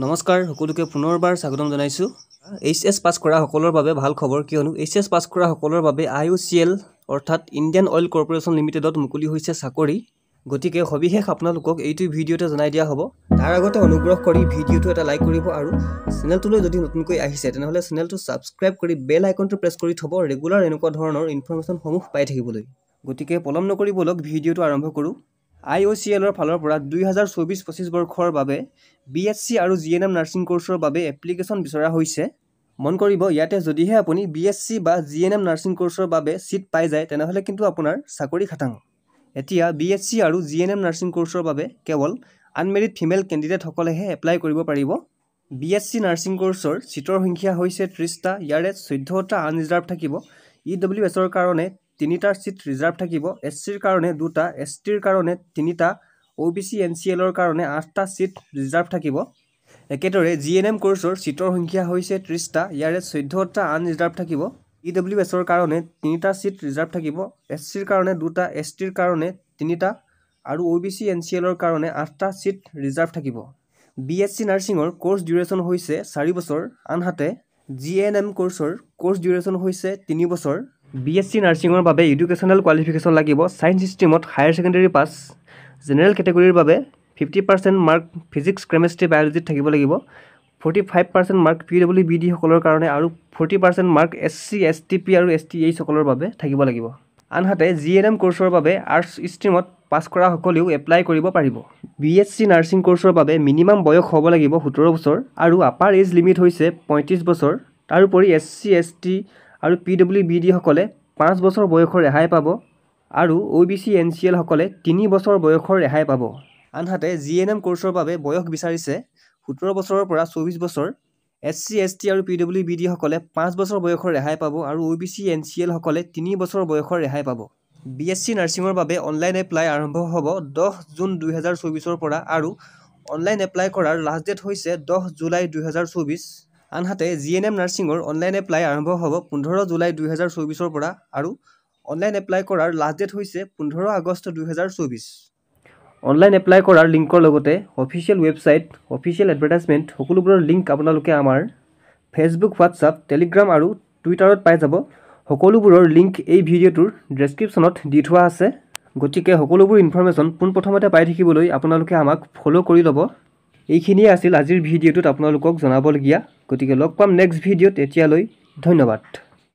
নমস্কাৰ সকলোকে পুনৰবাৰ স্বাগতম জনাইছোঁ এইচ এছ পাছ কৰাসকলৰ বাবে ভাল খবৰ কিয়নো এইচ এছ পাছ কৰাসকলৰ বাবে আই অ' চি এল অৰ্থাৎ ইণ্ডিয়ান অইল কৰ্পৰেশ্যন লিমিটেডত মুকলি হৈছে চাকৰি গতিকে সবিশেষ আপোনালোকক এইটো ভিডিঅ'তে জনাই দিয়া হ'ব তাৰ আগতে অনুগ্ৰহ কৰি ভিডিঅ'টো এটা লাইক কৰিব আৰু চেনেলটোলৈ যদি নতুনকৈ আহিছে তেনেহ'লে চেনেলটো ছাবস্ক্ৰাইব কৰি বেল আইকনটো প্ৰেছ কৰি থ'ব ৰেগুলাৰ এনেকুৱা ধৰণৰ ইনফৰ্মেশ্যনসমূহ পাই থাকিবলৈ গতিকে পলম নকৰিবলৈ ভিডিঅ'টো আৰম্ভ কৰোঁ আই অ' চি এলৰ ফালৰ পৰা দুই হাজাৰ চৌবিছ পঁচিছ বৰ্ষৰ বাবে বি এছ চি আৰু জি এন এম নাৰ্ছিং কোৰ্চৰ বাবে এপ্লিকেশ্যন বিচৰা হৈছে মন কৰিব ইয়াতে যদিহে আপুনি বি এছ চি বা জি এন এম নাৰ্ছিং কোৰ্চৰ বাবে ছিট পাই যায় তেনেহ'লে কিন্তু আপোনাৰ চাকৰি খাটাং এতিয়া বি এছ চি আৰু জি এন এম নাৰ্ছিং কোৰ্চৰ বাবে কেৱল আনমেৰিড ফিমেল কেণ্ডিডেটসকলেহে এপ্লাই কৰিব পাৰিব বি এছ চি নাৰ্ছিং কোৰ্চৰ ছিটৰ সংখ্যা হৈছে ত্ৰিছটা ইয়াৰে চৈধ্যটা আনৰিজাৰ্ভ থাকিব ই ডব্লিউ এছৰ কাৰণে তিনিটা ছিট ৰিজাৰ্ভ থাকিব এছ চিৰ কাৰণে দুটা এছ টিৰ কাৰণে তিনিটা O' B C N C এলৰ কাৰণে আঠটা ছিট ৰিজাৰ্ভ থাকিব একেদৰে জি এন এম কোৰ্চৰ ছিটৰ সংখ্যা হৈছে ত্ৰিছটা ইয়াৰে চৈধ্যটা আন ৰিজাৰ্ভ থাকিব ই ডব্লিউ এছৰ কাৰণে তিনিটা ছিট ৰিজাৰ্ভ থাকিব এছ চিৰ কাৰণে দুটা এছ টিৰ কাৰণে তিনিটা আৰু O' B C N C এলৰ কাৰণে আঠটা ছিট ৰিজাৰ্ভ থাকিব বি এছ চি নাৰ্ছিঙৰ কোৰ্চ ডিউৰেশ্যন হৈছে চাৰি বছৰ আনহাতে জি এন এম কোৰ্চৰ কোৰ্চ ডিউৰেশ্যন হৈছে তিনি বছৰ বি এছ চি নাৰ্ছিঙৰ বাবে এডুকেশ্যনেল কোৱালিফিকেশ্যন লাগিব ছায়েঞ্চ ষ্ট্ৰীমত হায়াৰ ছেকেণ্ডেৰী পাছ জেনেৰেল কেটেগৰীৰ বাবে fifty percent mark physics chemistry বায়'লজিত থাকিব লাগিব forty five percent mark P W B ডিসকলৰ কাৰণে আৰু forty percent mark S C S T P আৰু এছ টি এইচসকলৰ বাবে থাকিব লাগিব আনহাতে জি এন এম কোৰ্চৰ বাবে আৰ্টছ ষ্ট্ৰীমত পাছ কৰাসকলেও এপ্লাই কৰিব পাৰিব বি এছ চি নাৰ্ছিং কোৰ্চৰ বাবে মিনিমাম বয়স হ'ব লাগিব সোতৰ বছৰ আৰু আপাৰ এজ লিমিট হৈছে পঁয়ত্ৰিছ বছৰ তাৰোপৰি এছ চি এছ টি আৰু পি ডব্লিউ বি ডিসকলে পাঁচ বছৰ বয়সৰ ৰেহাই পাব আৰু O' B C N C এলসকলে তিনি বছৰ বয়সৰ ৰেহাই পাব আনহাতে জি এন এম কোৰ্চৰ বাবে বয়স বিচাৰিছে সোতৰ বছৰৰ পৰা চৌবিছ বছৰ এছ চি এছ টি আৰু পি ডব্লিউ বি ডিসকলে পাঁচ বছৰ বয়সৰ ৰেহাই পাব আৰু O' B C N C এলসকলে তিনি বছৰ বয়সৰ ৰেহাই পাব বি এছ চি নাৰ্ছিঙৰ বাবে অনলাইন এপ্লাই আৰম্ভ হ'ব দহ জুন দুহেজাৰ চৌবিছৰ পৰা আৰু অনলাইন এপ্লাই কৰাৰ লাষ্ট ডেট হৈছে দহ জুলাই দুহেজাৰ চৌবিছ আনহাতে জি এন এম নাৰ্ছিঙৰ অনলাইন এপ্লাই আৰম্ভ হ'ব পোন্ধৰ জুলাই দুহেজাৰ চৌবিছৰ পৰা আৰু অনলাইন এপ্লাই কৰাৰ লাষ্ট ডেট হৈছে পোন্ধৰ আগষ্ট দুহেজাৰ চৌবিছ অনলাইন এপ্লাই কৰাৰ লিংকৰ লগতে অফিচিয়েল ৱেবছাইট অফিচিয়েল এডভাৰটাইজমেণ্ট সকলোবোৰৰ লিংক আপোনালোকে আমাৰ ফেচবুক হোৱাটছআপ টেলিগ্ৰাম আৰু টুইটাৰত পাই যাব সকলোবোৰৰ লিংক এই ভিডিঅ'টোৰ ডেছক্ৰিপশ্যনত দি থোৱা আছে গতিকে সকলোবোৰ ইনফৰ্মেশ্যন পোনপ্ৰথমতে পাই থাকিবলৈ আপোনালোকে আমাক ফ'ল' কৰি ল'ব এইখিনিয়ে আছিল আজিৰ ভিডিঅ'টোত আপোনালোকক জনাবলগীয়া গতিকে লগ পাম নেক্সট ভিডিঅ'ত এতিয়ালৈ ধন্যবাদ